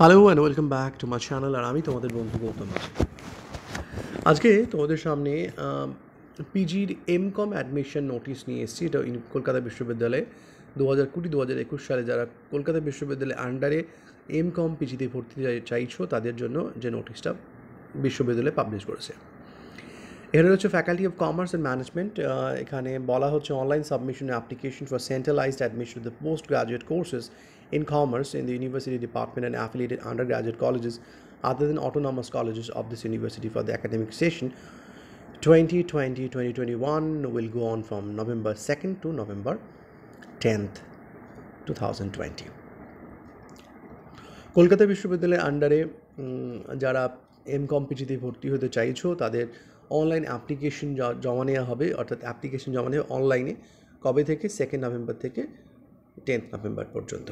hello and welcome back to my channel আর আমি তোমাদের বন্ধু গৌতম আজকে তোমাদের সামনে পিজির এম কম অ্যাডমিশন নোটিশ নিয়ে এসেছি এটা কলকাতা বিশ্ববিদ্যালয়ে দু হাজার কুড়ি দু হাজার একুশ সালে যারা কলকাতা বিশ্ববিদ্যালয়ের আন্ডারে এম কম পিজিতে ভর্তি চাইছো তাদের জন্য যে নোটিশটা বিশ্ববিদ্যালয়ে পাবলিশ করেছে এটা হচ্ছে faculty of commerce and management এখানে বলা হচ্ছে online submission application for centralized admission the post graduate courses in commerce in the university department and affiliated undergraduate colleges other than autonomous colleges of this university for the academic session 2020-2021 will go on from November 2nd to November 10th 2020 Kolkata বিশ্ববিদ্যালয়ের আন্ডারে যারা M কম্পিটিতে ভর্তি হতে চাইছো তাদের online application জমা নেওয়া হবে অর্থাৎ অ্যাপ্লিকেশন জমা নেওয়া অনলাইনে কবে থেকে সেকেন্ড নভেম্বর থেকে টেন্থ নভেম্বর পর্যন্ত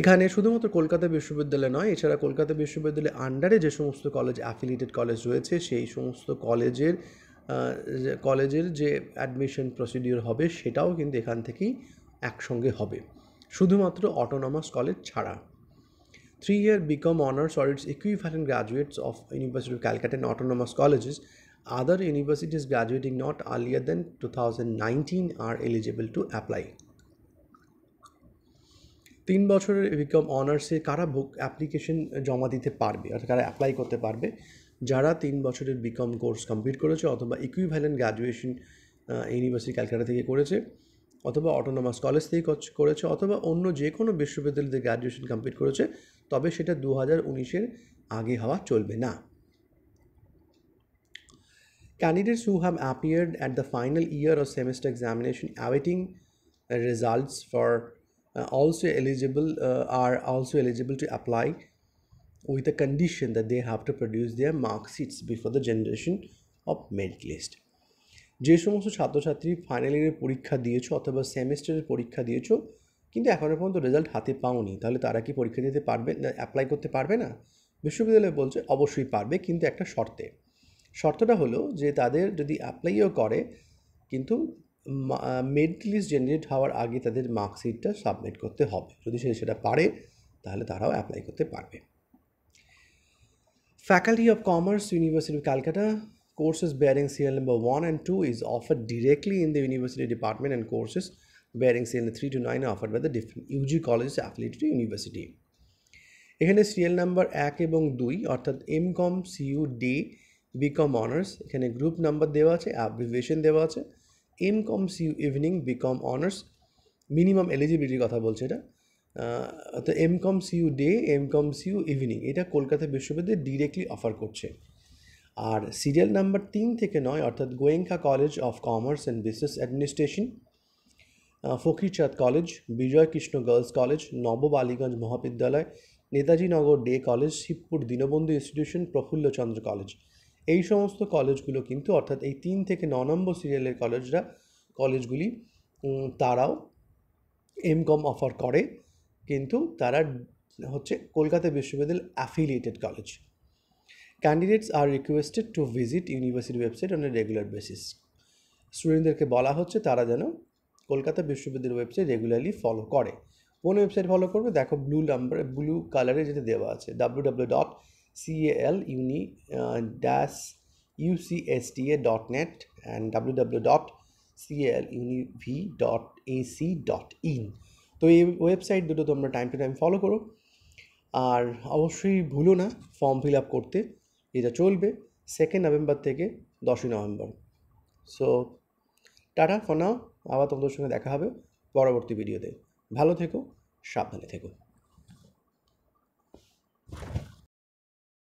এখানে শুধুমাত্র কলকাতা বিশ্ববিদ্যালয় নয় এছাড়া কলকাতা বিশ্ববিদ্যালয়ের আন্ডারে যে সমস্ত কলেজ অ্যাফিলিয়েটেড কলেজ রয়েছে সেই সমস্ত কলেজের কলেজের যে অ্যাডমিশন প্রসিডিওর হবে সেটাও কিন্তু এখান থেকেই একসঙ্গে হবে শুধুমাত্র অটোনমাস কলেজ ছাড়া three year B com honours or its equivalent graduates of university of Calcutta and autonomous colleges other other not graduating than two thousand nineteen are eligible to apply তিন বছরের বিকম অনার্সে কারা বুক অ্যাপ্লিকেশন জমা দিতে পারবে অর্থাৎ কারা অ্যাপ্লাই করতে পারবে যারা তিন বছরের বিকম কোর্স কমপ্লিট করেছে অথবা ইকুইভ্যালেন্ট গ্র্যাজুয়েশন ইউনিভার্সিটি ক্যালকাটা থেকে করেছে অথবা অটোনোমাস কলেজ থেকে করেছে অথবা অন্য যে কোনো বিশ্ববিদ্যালয় থেকে গ্র্যাজুয়েশন কমপ্লিট করেছে তবে সেটা দু হাজার উনিশের আগে হওয়া চলবে না candidates who have appeared at the final year of semester examination awaiting results for Uh, also eligible uh, are also eligible to apply with the condition that they have to produce their mark sheets before the generation of merit list যে সমস্ত ছাত্রছাত্রী final ইয়ারের পরীক্ষা দিয়েছো অথবা সেমিস্টারের পরীক্ষা দিয়েছো কিন্তু এখনও পর্যন্ত রেজাল্ট হাতে পাওনি তাহলে তারা কি পরীক্ষা দিতে পারবে না অ্যাপ্লাই করতে পারবে না বিশ্ববিদ্যালয় বলছে অবশ্যই পারবে কিন্তু একটা শর্তে শর্তটা হলো যে তাদের যদি অ্যাপ্লাইও করে কিন্তু মেরিট লিস্ট জেনারেট হওয়ার আগে তাদের মার্কশিটটা সাবমিট করতে হবে যদি সে সেটা পারে তাহলে তারাও অ্যাপ্লাই করতে পারবে faculty of commerce university of Calcutta courses bearing CL number one and two is offer directly in the university department and courses bearing CL three to nine offer by the different UG college affiliated university এখানে CL number এক এবং দুই অর্থাৎ M com CU D B com honours এখানে group number দেওয়া আছে abbreviation দেওয়া আছে M com C evening B com honours minimum এলিজিবিলিটির কথা বলছে এটা তো M com CU day M com CU evening এটা কলকাতা বিশ্ববিদ্যালয় ডিরেক্টলি অফার করছে আর সিরিয়াল নাম্বার তিন থেকে নয় অর্থাৎ Goenka college of commerce and business administration Fakirchand college Bijoy Krishna girls college Nababallygunge মহাবিদ্যালয় Netaji Nagar day college Shibpur Dinabandhu institution Prafullachandra college এই সমস্ত কলেজগুলো কিন্তু অর্থাৎ এই তিন থেকে ন নম্বর সিরিয়ালের কলেজরা কলেজগুলি তারাও এম কম অফার করে কিন্তু তারা হচ্ছে কলকাতা বিশ্ববিদ্যালয় affiliated college candidates are requested to visit university website on a regular basis স্টুডেন্টদেরকে বলা হচ্ছে তারা যেন কলকাতা বিশ্ববিদ্যালয়ের ওয়েবসাইট রেগুলারলি ফলো করে কোন ওয়েবসাইট ফলো করবে দেখো ব্লু নাম্বার ব্লু কালারে যেটা দেওয়া আছে W W dot L uni dash A dot net and W W dot uni V dot C dot in তো এই ওয়েবসাইট দুটো তোমরা টাইম টু টাইম ফলো করো আর অবশ্যই ভুলো না ফর্ম ফিল আপ করতে এটা চলবে সেকেন্ড নভেম্বর থেকে দশই November so tata for now আবার তোমাদের সঙ্গে দেখা হবে পরবর্তী ভিডিওতে ভালো থেকো সাবধানে থেকো